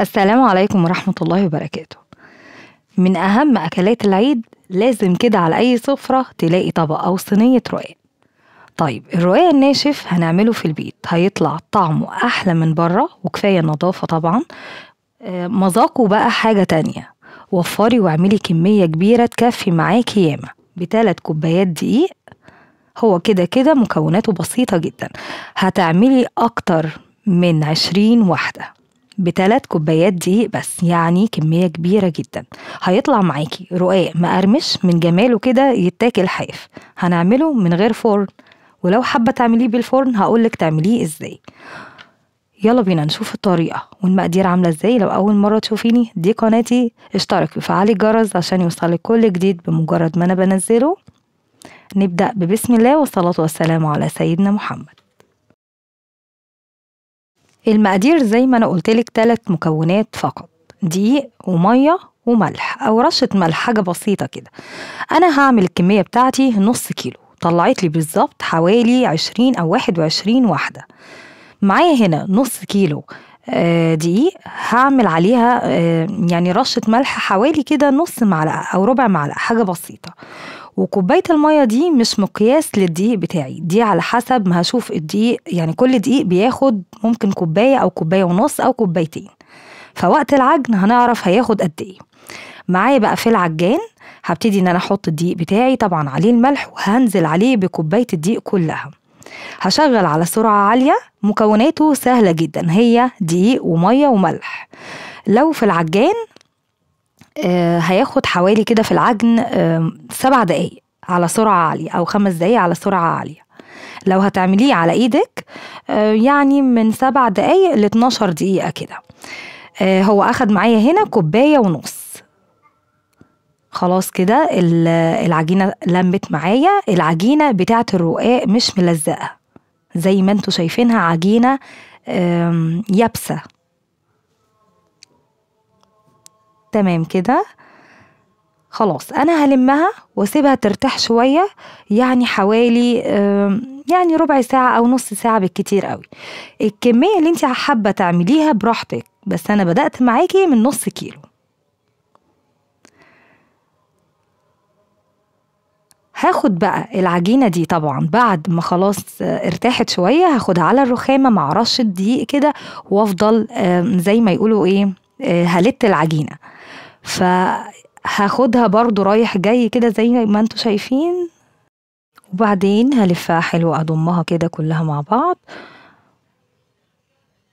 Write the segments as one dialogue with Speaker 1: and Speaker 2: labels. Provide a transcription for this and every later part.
Speaker 1: السلام عليكم ورحمة الله وبركاته من أهم أكلات العيد لازم كده على أي سفرة تلاقي طبق أو صينية رقاق طيب الرقاق الناشف هنعمله في البيت هيطلع طعمه أحلى من بره وكفاية النظافة طبعا آه، مذاقه بقى حاجة تانية وفري واعملي كمية كبيرة تكفي معاكي ياما بتلات كوبايات دقيق هو كده كده مكوناته بسيطة جدا هتعملي أكتر من عشرين واحدة بثلاث كوبايات دقيق بس يعني كمية كبيرة جدا هيطلع معاكي رقاق مقرمش من جماله كده يتاكل حاف هنعمله من غير فرن ولو حابة تعمليه بالفرن هقولك تعمليه ازاي يلا بينا نشوف الطريقة والمقادير عاملة ازاي لو أول مرة تشوفيني دي قناتي اشترك وفعل الجرس عشان يوصلك كل جديد بمجرد ما أنا بنزله نبدأ ببسم الله والصلاة والسلام على سيدنا محمد المقادير زي ما انا لك تلات مكونات فقط دقيق وميه وملح او رشه ملح حاجه بسيطه كده انا هعمل الكميه بتاعتي نص كيلو طلعت لي بالظبط حوالي عشرين او واحد وعشرين واحده معايا هنا نص كيلو آه، دقيق هعمل عليها آه، يعني رشة ملح حوالي كده نص معلقة أو ربع معلقة حاجة بسيطة وكوبايه الميه دي مش مقياس للدقيق بتاعي دي على حسب ما هشوف الدقيق يعني كل دقيق بياخد ممكن كوبايه او كوبايه ونص او كوبايتين فوقت العجن هنعرف هياخد قد ايه معايا بقى في العجان هبتدي ان انا احط الدقيق بتاعي طبعا عليه الملح وهنزل عليه بكوبايه الدقيق كلها هشغل على سرعه عاليه مكوناته سهله جدا هي دقيق وميه وملح لو في العجان آه، هياخد حوالي كده في العجن آه، سبع دقايق على سرعة عالية أو خمس دقايق على سرعة عالية لو هتعمليه على ايدك آه، يعني من سبع دقايق ل 12 دقيقة كده هو أخد معايا هنا كوباية ونص خلاص كده العجينة لمت معايا العجينة بتاعة الرقاق مش ملزقة زي ما انتوا شايفينها عجينة يابسة تمام كده خلاص انا هلمها واسيبها ترتاح شويه يعني حوالي يعني ربع ساعه او نص ساعه بالكتير قوي الكميه اللي انت حابه تعمليها براحتك بس انا بدات معاكي من نص كيلو هاخد بقى العجينه دي طبعا بعد ما خلاص آه، ارتاحت شويه هاخدها على الرخامه مع رشه دقيق كده وافضل زي ما يقولوا ايه آه، هلت العجينه فهاخدها برضو رايح جاي كده زي ما انتوا شايفين وبعدين هلفها حلو اضمها كده كلها مع بعض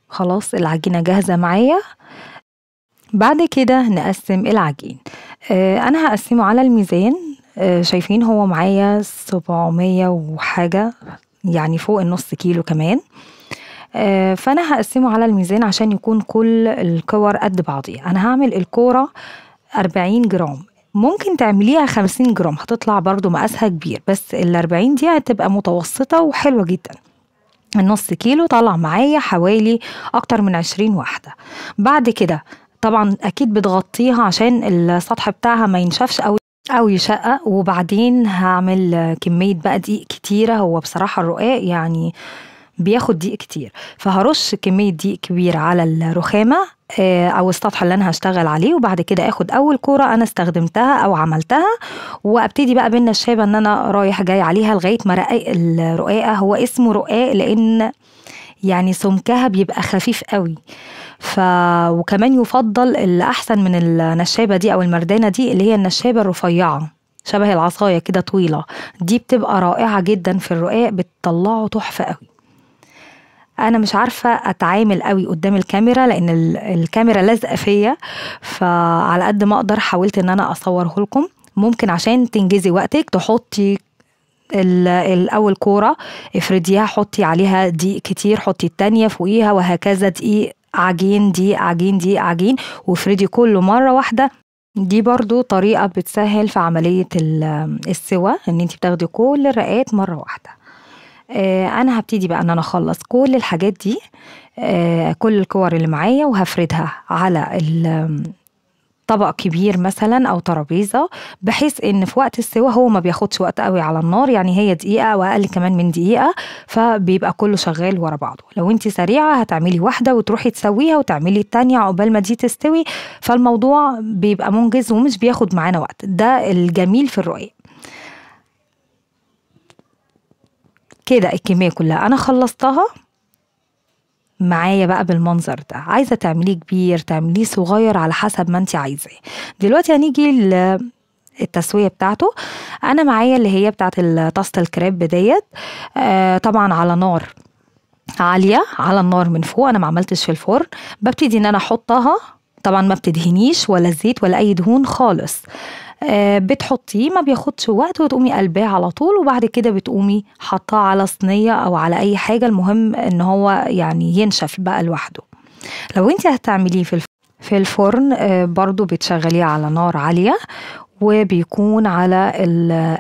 Speaker 1: خلاص العجينة جاهزة معايا بعد كده نقسم العجين آه، انا هقسمه على الميزان آه، شايفين هو معايا سبعمية وحاجة يعني فوق النص كيلو كمان آه، فانا هقسمه على الميزان عشان يكون كل الكور قد بعضيها انا هعمل الكوره 40 جرام ممكن تعمليها 50 جرام هتطلع برضو مقاسها كبير بس ال 40 دي هتبقى متوسطه وحلوه جدا النص كيلو طلع معايا حوالي اكتر من 20 واحده بعد كده طبعا اكيد بتغطيها عشان السطح بتاعها ما ينشفش او او يشقق وبعدين هعمل كميه بقى دقيق كتيره هو بصراحه الرقاق يعني بياخد دقيق كتير فهرش كمية دقيق كبير على الرخامة آه، او السطح اللي انا هشتغل عليه وبعد كده اخد اول كوره انا استخدمتها او عملتها وابتدي بقى بالنشابه ان انا رايح جاي عليها لغايه ما رقاق الرقاقه هو اسمه رقاق لان يعني سمكها بيبقى خفيف قوي ف وكمان يفضل الاحسن من النشابه دي او المردانه دي اللي هي النشابه الرفيعه شبه العصايه كده طويله دي بتبقى رائعه جدا في الرقاق بتطلعه تحفه قوي انا مش عارفه اتعامل قوي قدام الكاميرا لان الكاميرا لازقه فيا فعلى قد ما اقدر حاولت ان انا اصوره لكم ممكن عشان تنجزي وقتك تحطي الاول كوره افرديها حطي عليها دقيق كتير حطي التانيه فوقيها وهكذا دقيق عجين دقيق عجين دقيق عجين وافردي كله مره واحده دي برضو طريقة بتسهل في عملية السوا ان انت بتاخدي كل الرقات مرة واحدة آه، انا هبتدي بقى ان انا اخلص كل الحاجات دي آه، كل الكور اللي معايا وهفردها على طبق كبير مثلا او ترابيزه بحيث ان في وقت السوا هو ما بياخدش وقت قوي على النار يعني هي دقيقه واقل كمان من دقيقه فبيبقى كله شغال ورا بعضه لو انت سريعه هتعملي واحده وتروحي تسويها وتعملي التانية عقبال ما دي تستوي فالموضوع بيبقى منجز ومش بياخد معانا وقت ده الجميل في الرؤيه كده الكمية كلها أنا خلصتها معايا بقى بالمنظر ده عايزة تعمليه كبير تعمليه صغير على حسب ما انت عايزاه دلوقتي هنيجي التسوية بتاعته أنا معايا اللي هي بتاعت طاسة الكريب ديت آه طبعا على نار عالية على النار من فوق أنا ما عملتش في الفرن ببتدي إن أنا أحطها طبعا ما بتدهنيش ولا زيت ولا أي دهون خالص آه، بتحطيه ما بياخدش وقت وتقومي قلباه على طول وبعد كده بتقومي حطاه على صينية أو على أي حاجة المهم إن هو يعني ينشف بقى لوحده لو انت هتعمليه في في الفرن آه، برضو بتشغليه على نار عالية وبيكون على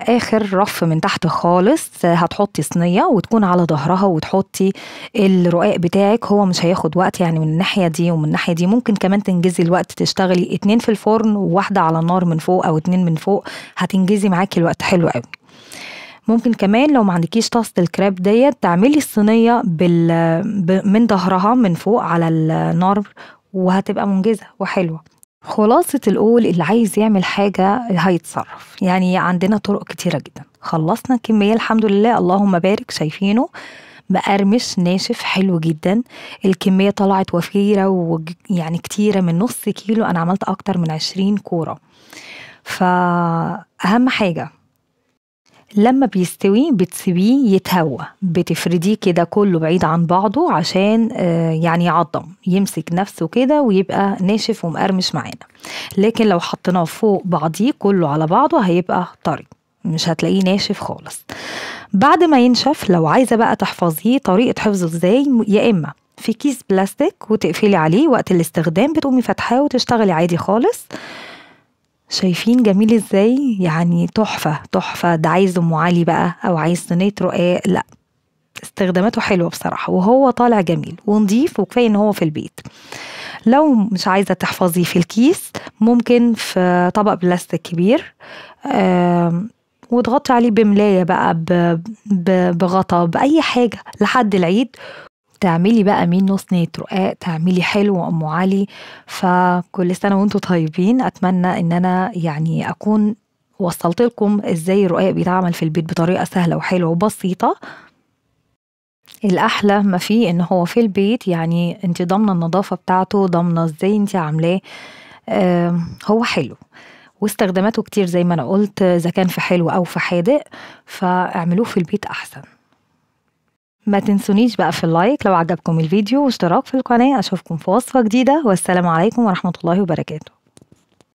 Speaker 1: اخر رف من تحت خالص هتحطي صينيه وتكون على ظهرها وتحطي الرقاق بتاعك هو مش هياخد وقت يعني من الناحيه دي ومن الناحيه دي ممكن كمان تنجزي الوقت تشتغلي اتنين في الفرن وواحده على النار من فوق او اتنين من فوق هتنجزي معاكي الوقت حلو قوي ممكن كمان لو ما عندكيش طاسه الكراب ديت تعملي الصينيه بال... من ظهرها من فوق على النار وهتبقى منجزه وحلوه خلاصة القول اللي عايز يعمل حاجة هيتصرف يعني عندنا طرق كتيرة جدا خلصنا الكمية الحمد لله اللهم بارك شايفينه مقرمش ناشف حلو جدا الكمية طلعت وفيرة ويعني كتيرة من نص كيلو أنا عملت أكتر من عشرين كورة فأهم حاجة لما بيستوي بتسيبيه يتهوى بتفرديه كده كله بعيد عن بعضه عشان آه، يعني يعضم يمسك نفسه كده ويبقى ناشف ومقرمش معانا لكن لو حطيناه فوق بعضيه كله على بعضه هيبقى طري مش هتلاقيه ناشف خالص بعد ما ينشف لو عايزه بقى تحفظيه طريقه حفظه ازاي يا اما في كيس بلاستيك وتقفلي عليه وقت الاستخدام بتقومي فاتحاه وتشتغلي عادي خالص شايفين جميل ازاي يعني تحفة تحفة ده عايز ام علي بقى او عايز صينية رقاق لا استخداماته حلوة بصراحة وهو طالع جميل ونضيف وكفاية ان هو في البيت لو مش عايزة تحفظيه في الكيس ممكن في طبق بلاستيك كبير وتغطي عليه بملاية بقى بغطا بأي حاجة لحد العيد تعملي بقى مين صينية رقاق تعملي حلو أم علي فكل سنة وانتم طيبين أتمنى إن أنا يعني أكون وصلت لكم إزاي الرقاق بيتعمل في البيت بطريقة سهلة وحلوة وبسيطة الأحلى ما فيه إن هو في البيت يعني أنت ضامنة النظافة بتاعته ضامنة إزاي أنت عاملاه آه هو حلو واستخداماته كتير زي ما أنا قلت إذا كان في حلو أو في حادق فاعملوه في البيت أحسن ما تنسونيش بقى في اللايك لو عجبكم الفيديو واشتراك في القناة أشوفكم في وصفة جديدة والسلام عليكم ورحمة الله وبركاته